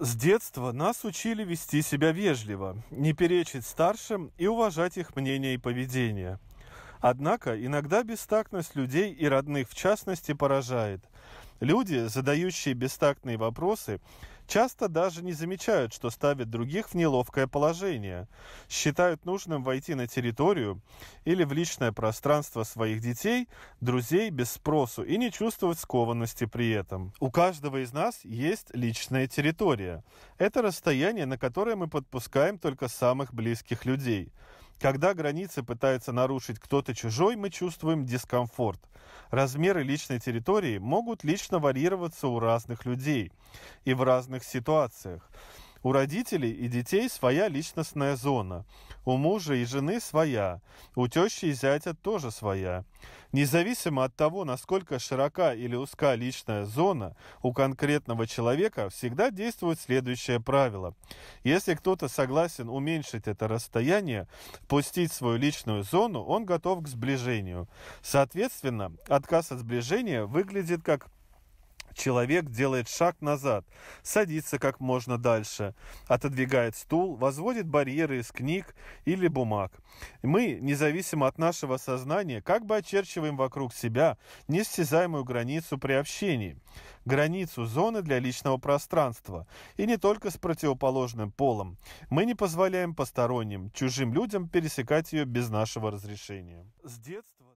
С детства нас учили вести себя вежливо, не перечить старшим и уважать их мнение и поведение. Однако иногда бестактность людей и родных в частности поражает. Люди, задающие бестактные вопросы, Часто даже не замечают, что ставят других в неловкое положение, считают нужным войти на территорию или в личное пространство своих детей, друзей без спросу и не чувствовать скованности при этом. У каждого из нас есть личная территория. Это расстояние, на которое мы подпускаем только самых близких людей. Когда границы пытается нарушить кто-то чужой, мы чувствуем дискомфорт. Размеры личной территории могут лично варьироваться у разных людей и в разных ситуациях. У родителей и детей своя личностная зона. У мужа и жены своя. У тещи и зятя тоже своя. Независимо от того, насколько широка или узка личная зона, у конкретного человека всегда действует следующее правило. Если кто-то согласен уменьшить это расстояние, пустить свою личную зону, он готов к сближению. Соответственно, отказ от сближения выглядит как Человек делает шаг назад, садится как можно дальше, отодвигает стул, возводит барьеры из книг или бумаг. Мы, независимо от нашего сознания, как бы очерчиваем вокруг себя нестязаемую границу при общении, границу зоны для личного пространства, и не только с противоположным полом. Мы не позволяем посторонним, чужим людям пересекать ее без нашего разрешения. С детства